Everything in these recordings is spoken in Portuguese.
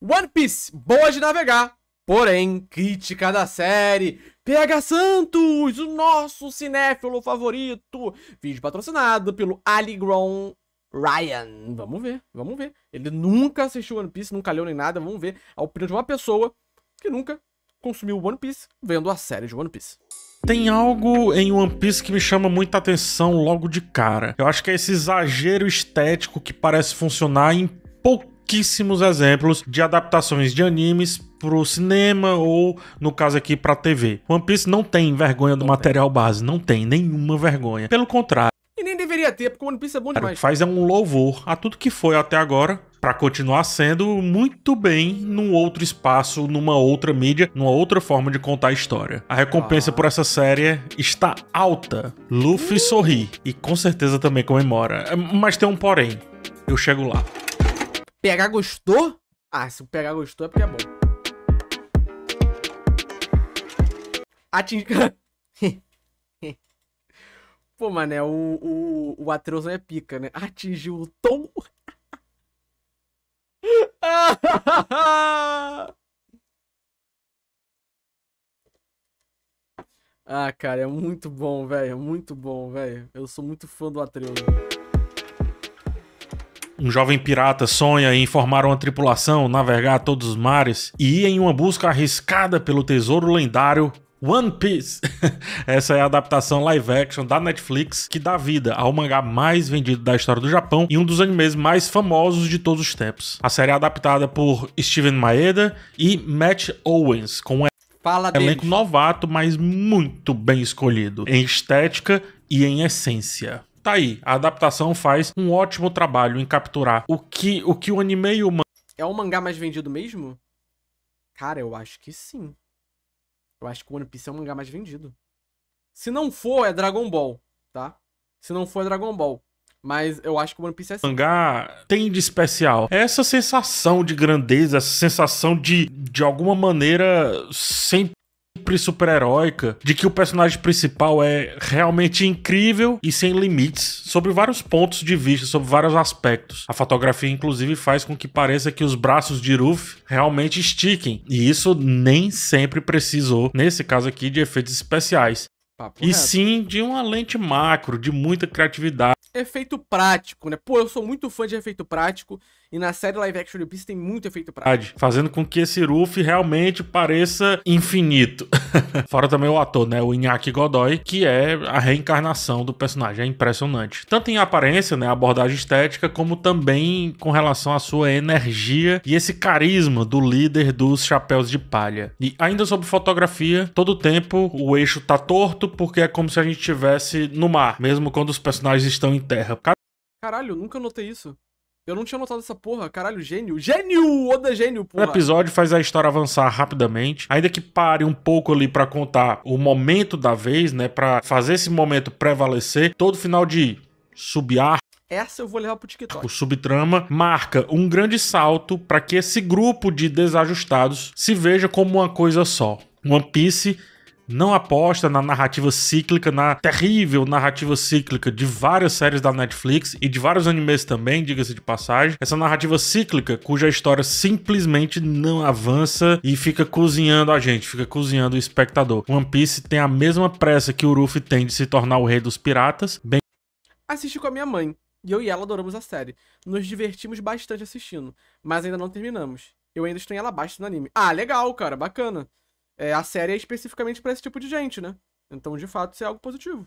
One Piece, boa de navegar, porém crítica da série. PH Santos, o nosso cinéfilo favorito. Vídeo patrocinado pelo Aligron Ryan. Vamos ver, vamos ver. Ele nunca assistiu One Piece, nunca leu nem nada. Vamos ver a opinião de uma pessoa que nunca consumiu One Piece vendo a série de One Piece. Tem algo em One Piece que me chama muita atenção logo de cara. Eu acho que é esse exagero estético que parece funcionar em pouco pouquíssimos exemplos de adaptações de animes pro cinema ou, no caso aqui, pra TV. One Piece não tem vergonha do não material tem. base, não tem nenhuma vergonha. Pelo contrário. E nem deveria ter, porque One Piece é bom demais. Faz é um louvor a tudo que foi até agora, para continuar sendo muito bem num outro espaço, numa outra mídia, numa outra forma de contar a história. A recompensa ah. por essa série está alta. Luffy uh. sorri e com certeza também comemora. Mas tem um porém. Eu chego lá. PH gostou? Ah, se o PH gostou é porque é bom. Atingir. Pô, mané, o, o, o Atreusão é pica, né? Atingiu o tom. ah, cara, é muito bom, velho. É muito bom, velho. Eu sou muito fã do Atreus. Um jovem pirata sonha em formar uma tripulação, navegar todos os mares e ir em uma busca arriscada pelo tesouro lendário One Piece. Essa é a adaptação live action da Netflix que dá vida ao mangá mais vendido da história do Japão e um dos animes mais famosos de todos os tempos. A série é adaptada por Steven Maeda e Matt Owens, com um Fala elenco deles. novato, mas muito bem escolhido em estética e em essência tá aí. A adaptação faz um ótimo trabalho em capturar o que o, que o anime e o mangá. É o mangá mais vendido mesmo? Cara, eu acho que sim. Eu acho que o One Piece é o mangá mais vendido. Se não for, é Dragon Ball, tá? Se não for, é Dragon Ball. Mas eu acho que o One Piece é assim. O mangá tem de especial. Essa sensação de grandeza, essa sensação de, de alguma maneira, sempre super-heróica, de que o personagem principal é realmente incrível e sem limites, sobre vários pontos de vista, sobre vários aspectos. A fotografia, inclusive, faz com que pareça que os braços de Ruff realmente estiquem, e isso nem sempre precisou, nesse caso aqui, de efeitos especiais. Papo e reto. sim de uma lente macro, de muita criatividade efeito prático, né? Pô, eu sou muito fã de efeito prático e na série live action do One Piece tem muito efeito prático. Fazendo com que esse Ruffy realmente pareça infinito. Fora também o ator, né? O Inaki Godoy, que é a reencarnação do personagem. É impressionante. Tanto em aparência, né? A Abordagem estética, como também com relação à sua energia e esse carisma do líder dos Chapéus de Palha. E ainda sobre fotografia, todo tempo o eixo tá torto porque é como se a gente estivesse no mar, mesmo quando os personagens estão em terra. Car... Caralho, nunca notei isso. Eu não tinha notado essa porra. Caralho, gênio. Gênio! Oda é gênio, porra. O episódio faz a história avançar rapidamente. Ainda que pare um pouco ali para contar o momento da vez, né? Pra fazer esse momento prevalecer. Todo final de subiar. Essa eu vou levar pro TikTok. O tipo, subtrama marca um grande salto para que esse grupo de desajustados se veja como uma coisa só. One Piece não aposta na narrativa cíclica, na terrível narrativa cíclica de várias séries da Netflix e de vários animes também, diga-se de passagem. Essa narrativa cíclica cuja história simplesmente não avança e fica cozinhando a gente, fica cozinhando o espectador. One Piece tem a mesma pressa que o Ruffy tem de se tornar o rei dos piratas, bem Assisti com a minha mãe, e eu e ela adoramos a série. Nos divertimos bastante assistindo, mas ainda não terminamos. Eu ainda estou em Alabasta no anime. Ah, legal, cara, bacana é, a série é especificamente para esse tipo de gente, né? Então, de fato, isso é algo positivo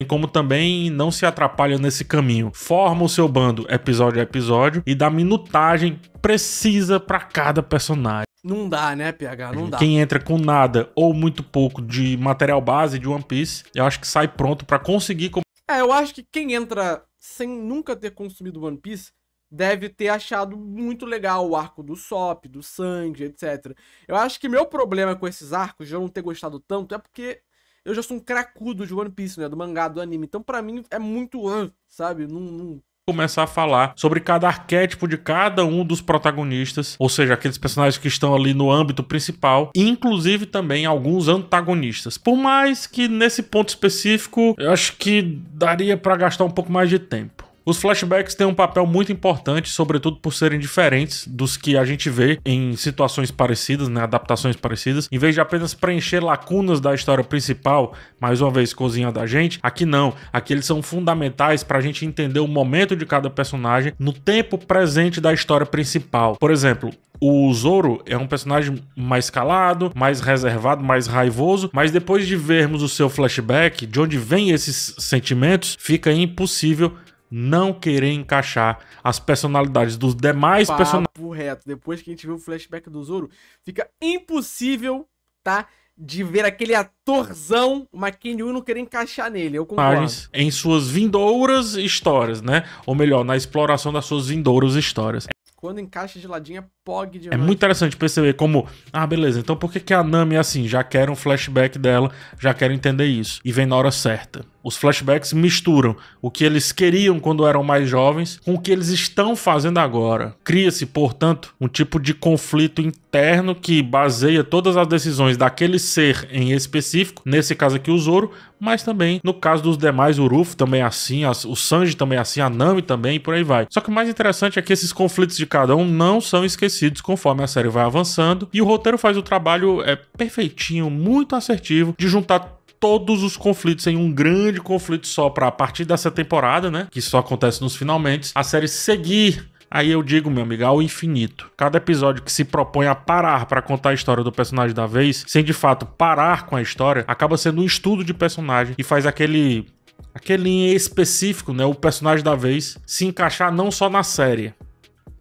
E como também não se atrapalha nesse caminho. Forma o seu bando episódio a episódio e dá minutagem precisa para cada personagem. Não dá, né, PH? Não Quem dá. Quem entra com nada ou muito pouco de material base de One Piece, eu acho que sai pronto para conseguir. É, eu acho que quem entra sem nunca ter consumido One Piece deve ter achado muito legal o arco do Sop, do Sanji, etc. Eu acho que meu problema com esses arcos de eu não ter gostado tanto é porque eu já sou um cracudo de One Piece, né? Do mangá, do anime. Então, para mim, é muito. Sabe? Não, não começar a falar sobre cada arquétipo de cada um dos protagonistas, ou seja, aqueles personagens que estão ali no âmbito principal, inclusive também alguns antagonistas. Por mais que nesse ponto específico eu acho que daria para gastar um pouco mais de tempo. Os flashbacks têm um papel muito importante, sobretudo por serem diferentes dos que a gente vê em situações parecidas, né, adaptações parecidas. Em vez de apenas preencher lacunas da história principal, mais uma vez cozinhando a gente, aqui não. Aqui eles são fundamentais para a gente entender o momento de cada personagem no tempo presente da história principal. Por exemplo, o Zoro é um personagem mais calado, mais reservado, mais raivoso, mas depois de vermos o seu flashback, de onde vem esses sentimentos, fica impossível não querer encaixar as personalidades dos demais personagens. reto. Depois que a gente viu o flashback do Zoro, fica impossível, tá? De ver aquele atorzão, mas Kenyu não querer encaixar nele, eu concordo. Em suas vindouras histórias, né? Ou melhor, na exploração das suas vindouras histórias. Quando encaixa de ladinho é pog é demais. É muito interessante perceber como, ah, beleza, então por que, que a Nami é assim? Já quero um flashback dela, já quero entender isso. E vem na hora certa. Os flashbacks misturam o que eles queriam quando eram mais jovens com o que eles estão fazendo agora. Cria-se, portanto, um tipo de conflito interno que baseia todas as decisões daquele ser em específico, nesse caso aqui o Zoro, mas também no caso dos demais, o Ruff também é assim, o Sanji também é assim, a Nami também e por aí vai. Só que o mais interessante é que esses conflitos de cada um não são esquecidos conforme a série vai avançando e o roteiro faz o trabalho é perfeitinho, muito assertivo de juntar todos os conflitos em um grande conflito só para a partir dessa temporada, né? Que só acontece nos finalmente, a série seguir Aí eu digo, meu amigo, ao infinito. Cada episódio que se propõe a parar para contar a história do personagem da vez, sem de fato parar com a história, acaba sendo um estudo de personagem e faz aquele aquele específico, né, o personagem da vez se encaixar não só na série,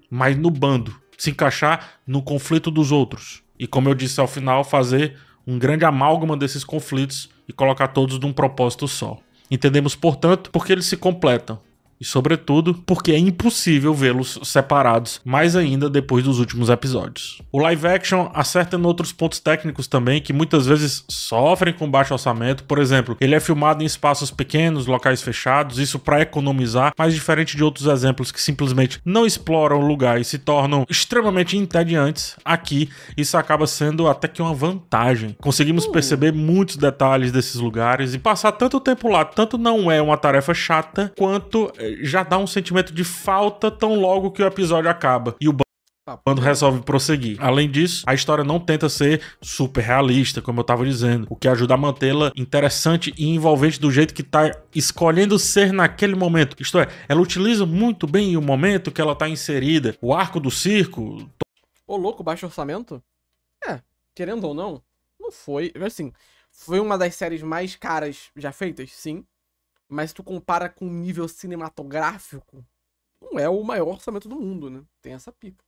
mas no bando, se encaixar no conflito dos outros. E como eu disse ao final, fazer um grande amálgama desses conflitos e colocar todos num propósito só. Entendemos, portanto, porque eles se completam e sobretudo, porque é impossível vê-los separados, mais ainda depois dos últimos episódios. O live action acerta em outros pontos técnicos também que muitas vezes sofrem com baixo orçamento. Por exemplo, ele é filmado em espaços pequenos, locais fechados, isso para economizar, mas diferente de outros exemplos que simplesmente não exploram o lugar e se tornam extremamente entediantes, aqui isso acaba sendo até que uma vantagem. Conseguimos hum. perceber muitos detalhes desses lugares e passar tanto tempo lá tanto não é uma tarefa chata quanto já dá um sentimento de falta tão logo que o episódio acaba. E o quando resolve prosseguir. Além disso, a história não tenta ser super realista, como eu estava dizendo, o que ajuda a mantê-la interessante e envolvente do jeito que está escolhendo ser naquele momento. Isto é, ela utiliza muito bem o momento que ela está inserida, o arco do circo. Ô louco, baixo orçamento? É, querendo ou não, não foi. Assim, foi uma das séries mais caras já feitas, sim. Mas tu compara com o nível cinematográfico, não é o maior orçamento do mundo, né? Tem essa pica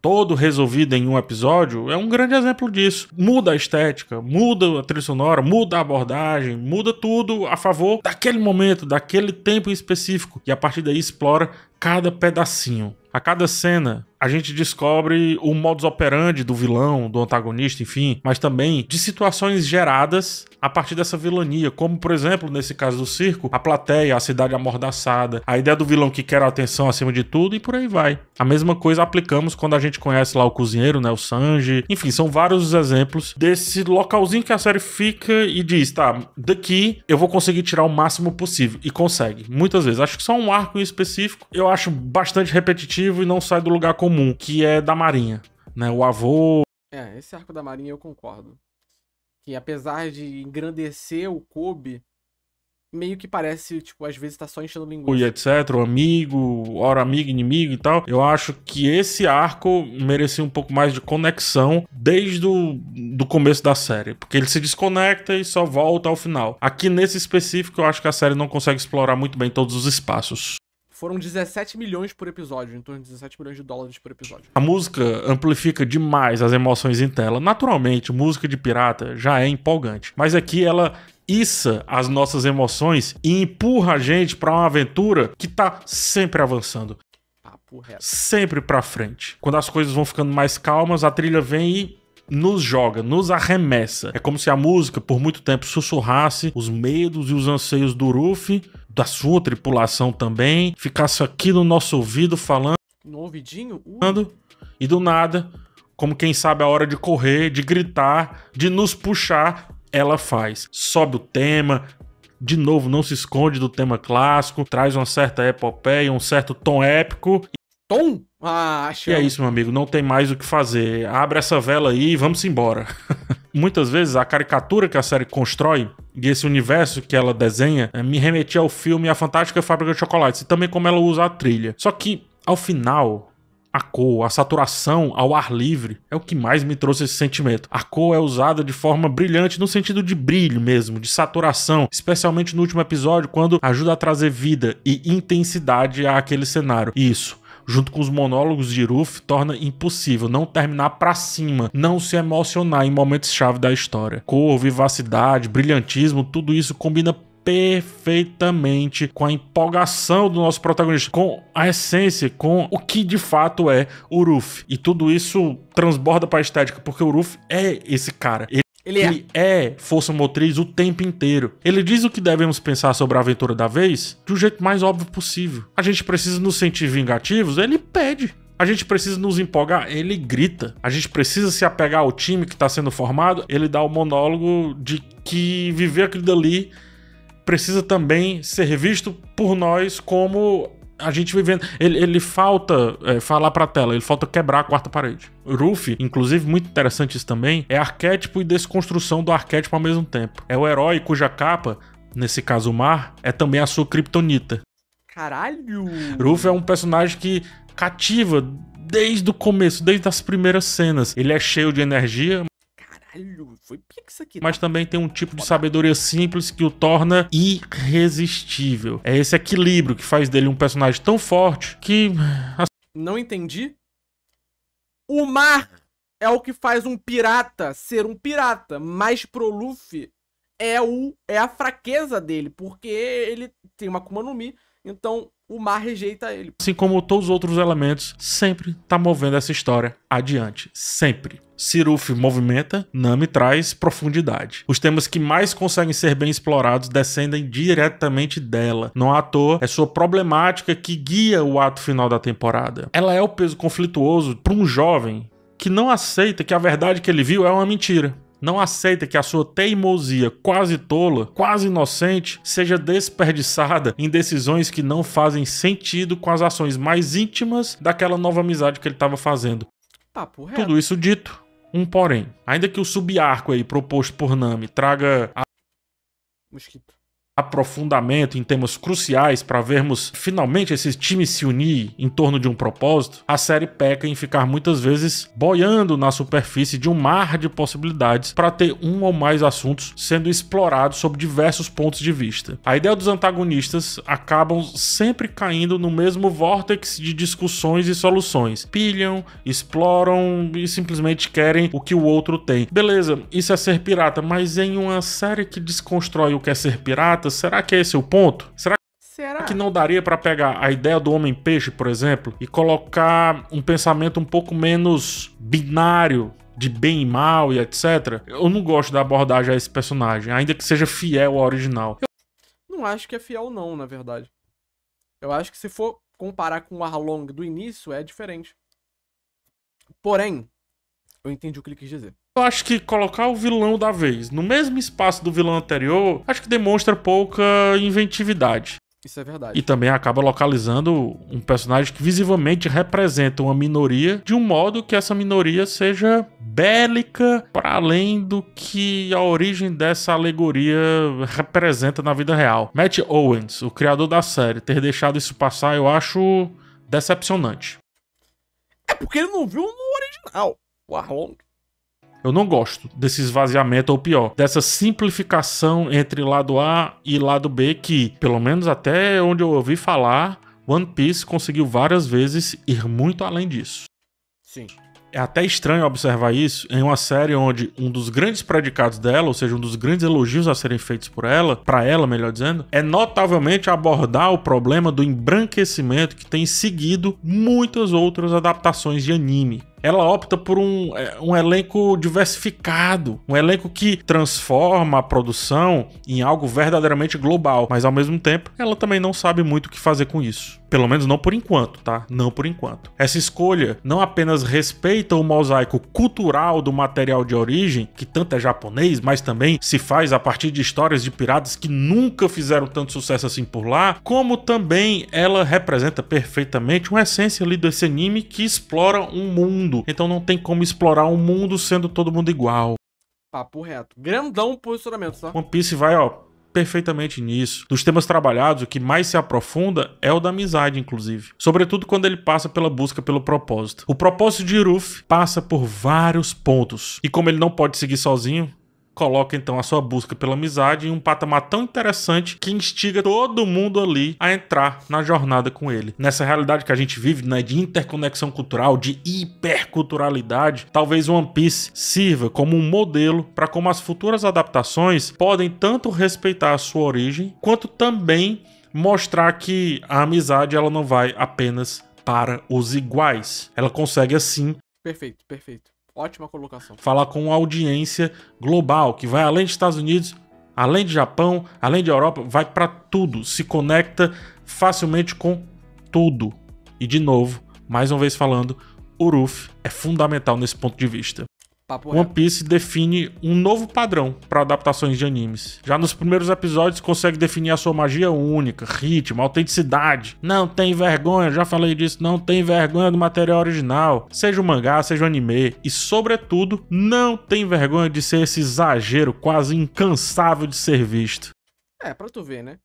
todo resolvido em um episódio é um grande exemplo disso. Muda a estética, muda a trilha sonora, muda a abordagem, muda tudo a favor daquele momento, daquele tempo específico. E a partir daí explora cada pedacinho. A cada cena a gente descobre o modus operandi do vilão, do antagonista, enfim, mas também de situações geradas a partir dessa vilania, como por exemplo, nesse caso do circo, a plateia, a cidade amordaçada, a ideia do vilão que quer a atenção acima de tudo e por aí vai. A mesma coisa aplicamos quando a gente conhece lá o cozinheiro, né, o Sanji. Enfim, são vários os exemplos desse localzinho que a série fica e diz, tá, daqui eu vou conseguir tirar o máximo possível e consegue, muitas vezes. Acho que só um arco em específico, eu acho bastante repetitivo e não sai do lugar com comum, que é da Marinha. Né? O avô. É, esse arco da Marinha eu concordo. Que apesar de engrandecer o Kobe, meio que parece, tipo, às vezes tá só enchendo linguiça. E etc, o amigo, hora amigo, inimigo e tal. Eu acho que esse arco merecia um pouco mais de conexão desde o do começo da série, porque ele se desconecta e só volta ao final. Aqui nesse específico, eu acho que a série não consegue explorar muito bem todos os espaços. Foram 17 milhões por episódio, em torno de 17 milhões de dólares por episódio. A música amplifica demais as emoções em tela. Naturalmente, música de pirata já é empolgante, mas aqui ela issa as nossas emoções e empurra a gente para uma aventura que tá sempre avançando. Papo reto. Sempre para frente. Quando as coisas vão ficando mais calmas, a trilha vem e nos joga, nos arremessa. É como se a música, por muito tempo, sussurrasse os medos e os anseios do Ruffy da sua tripulação também, ficasse aqui no nosso ouvido falando. No ouvidinho? Uh. E do nada, como quem sabe a hora de correr, de gritar, de nos puxar, ela faz. Sobe o tema, de novo, não se esconde do tema clássico, traz uma certa epopeia, um certo tom épico Tom? Ah, achei. E é isso, meu amigo, não tem mais o que fazer. Abre essa vela aí e vamos embora. Muitas vezes a caricatura que a série constrói e esse universo que ela desenha eh, me remetia ao filme A Fantástica Fábrica de Chocolates e também como ela usa a trilha. Só que, ao final, a cor, a saturação ao ar livre é o que mais me trouxe esse sentimento. A cor é usada de forma brilhante no sentido de brilho mesmo, de saturação, especialmente no último episódio, quando ajuda a trazer vida e intensidade àquele cenário. Isso junto com os monólogos de Ruth, torna impossível não terminar para cima, não se emocionar em momentos-chave da história. Cor, vivacidade, brilhantismo, tudo isso combina perfeitamente com a empolgação do nosso protagonista, com a essência, com o que de fato é o Ruff. E tudo isso transborda para a estética, porque o Ruff é esse cara. Ele ele é. é força motriz o tempo inteiro. Ele diz o que devemos pensar sobre a aventura da vez do jeito mais óbvio possível. A gente precisa nos sentir vingativos? Ele pede. A gente precisa nos empolgar, ele grita. A gente precisa se apegar ao time que está sendo formado, ele dá o monólogo de que viver aquilo dali precisa também ser visto por nós como a gente vivendo. Ele, ele falta é, falar pra tela, ele falta quebrar a quarta parede. Ruffy, inclusive, muito interessante isso também, é arquétipo e desconstrução do arquétipo ao mesmo tempo. É o herói cuja capa, nesse caso o mar, é também a sua kryptonita. Caralho! Ruffy é um personagem que cativa desde o começo, desde as primeiras cenas. Ele é cheio de energia, caralho, foi aqui. Mas tá? também tem um tipo de sabedoria simples que o torna irresistível. É esse equilíbrio que faz dele um personagem tão forte que. Não entendi. O mar é o que faz um pirata ser um pirata, mas pro Luffy é, o, é a fraqueza dele, porque ele tem uma Kuma no Mi então o mar rejeita ele. Assim como todos os outros elementos, sempre tá movendo essa história adiante. Sempre. Siruf movimenta, Nami traz profundidade. Os temas que mais conseguem ser bem explorados descendem diretamente dela. Não à toa, é sua problemática que guia o ato final da temporada. Ela é o peso conflituoso para um jovem que não aceita que a verdade que ele viu é uma mentira. Não aceita que a sua teimosia quase tola, quase inocente, seja desperdiçada em decisões que não fazem sentido com as ações mais íntimas daquela nova amizade que ele estava fazendo. Tudo isso dito, um porém. Ainda que o subarco aí proposto por Nami traga a... Mosquito aprofundamento em temas cruciais para vermos finalmente esses times se unir em torno de um propósito, a série peca em ficar muitas vezes boiando na superfície de um mar de possibilidades para ter um ou mais assuntos sendo explorados sob diversos pontos de vista. A ideia dos antagonistas acabam sempre caindo no mesmo vórtex de discussões e soluções. Pilham, exploram e simplesmente querem o que o outro tem. Beleza, isso é ser pirata, mas em uma série que desconstrói o que é ser pirata, será que é esse o ponto? Será Será que não daria para pegar a ideia do homem peixe, por exemplo, e colocar um pensamento um pouco menos binário de bem e mal e etc? Eu não gosto da abordagem a esse personagem, ainda que seja fiel ao original. Eu não acho que é fiel não, na verdade. Eu acho que se for comparar com o Arlong do início é diferente. Porém, eu entendi o que ele quis dizer. Eu acho que colocar o vilão da vez no mesmo espaço do vilão anterior, acho que demonstra pouca inventividade. Isso é verdade. E também acaba localizando um personagem que visivelmente representa uma minoria, de um modo que essa minoria seja bélica, para além do que a origem dessa alegoria representa na vida real. Matt Owens, o criador da série, ter deixado isso passar, eu acho decepcionante. É porque ele não viu no original o Arlong. Eu não gosto desse esvaziamento, ou pior, dessa simplificação entre lado A e lado B, que, pelo menos até onde eu ouvi falar, One Piece conseguiu várias vezes ir muito além disso. Sim. É até estranho observar isso em uma série onde um dos grandes predicados dela, ou seja, um dos grandes elogios a serem feitos por ela, para ela, melhor dizendo, é notavelmente abordar o problema do embranquecimento que tem seguido muitas outras adaptações de anime ela opta por um, é, um elenco diversificado, um elenco que transforma a produção em algo verdadeiramente global, mas ao mesmo tempo ela também não sabe muito o que fazer com isso. Pelo menos não por enquanto, tá? Não por enquanto. Essa escolha não apenas respeita o mosaico cultural do material de origem, que tanto é japonês, mas também se faz a partir de histórias de piratas que nunca fizeram tanto sucesso assim por lá, como também ela representa perfeitamente uma essência ali desse anime que explora um mundo mundo. Então não tem como explorar um mundo sendo todo mundo igual. Papo reto. Grandão posicionamento, tá? One Piece vai, ó, perfeitamente nisso. Dos temas trabalhados, o que mais se aprofunda é o da amizade, inclusive. Sobretudo quando ele passa pela busca pelo propósito. O propósito de Iruf passa por vários pontos. E como ele não pode seguir sozinho, coloca então a sua busca pela amizade em um patamar tão interessante que instiga todo mundo ali a entrar na jornada com ele. Nessa realidade que a gente vive, né, de interconexão cultural, de hiperculturalidade, talvez One Piece sirva como um modelo para como as futuras adaptações podem tanto respeitar a sua origem, quanto também mostrar que a amizade ela não vai apenas para os iguais. Ela consegue assim. Perfeito, perfeito. Ótima colocação. Falar com uma audiência global, que vai além dos Estados Unidos, além de Japão, além de Europa, vai para tudo, se conecta facilmente com tudo. E de novo, mais uma vez falando, o RUF é fundamental nesse ponto de vista. Papo One Piece define um novo padrão para adaptações de animes. Já nos primeiros episódios consegue definir a sua magia única, ritmo, autenticidade. Não tem vergonha, já falei disso, não tem vergonha do material original, seja o mangá, seja o anime, e sobretudo, não tem vergonha de ser esse exagero quase incansável de ser visto. É, para tu ver, né?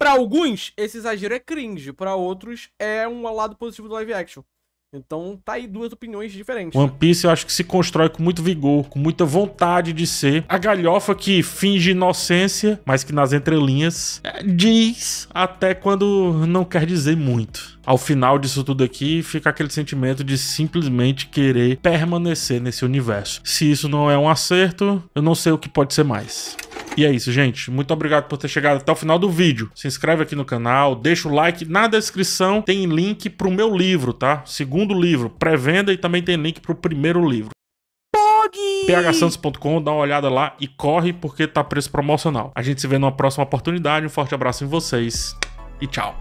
Para alguns, esse exagero é cringe, para outros é um lado positivo do live action. Então tá aí duas opiniões diferentes. One Piece eu acho que se constrói com muito vigor, com muita vontade de ser. A galhofa que finge inocência, mas que nas entrelinhas é, diz até quando não quer dizer muito. Ao final disso tudo aqui, fica aquele sentimento de simplesmente querer permanecer nesse universo. Se isso não é um acerto, eu não sei o que pode ser mais. E é isso, gente. Muito obrigado por ter chegado até o final do vídeo. Se inscreve aqui no canal, deixa o like. Na descrição tem link pro meu livro, tá? Segundo livro, pré-venda e também tem link pro primeiro livro. phsantos.com, dá uma olhada lá e corre porque tá preço promocional. A gente se vê numa próxima oportunidade. Um forte abraço em vocês e tchau.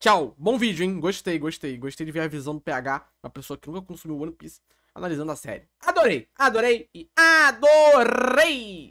Tchau. Bom vídeo, hein? Gostei, gostei. Gostei de ver a visão do PH, uma pessoa que nunca consumiu One Piece, analisando a série. Adorei, adorei e adorei!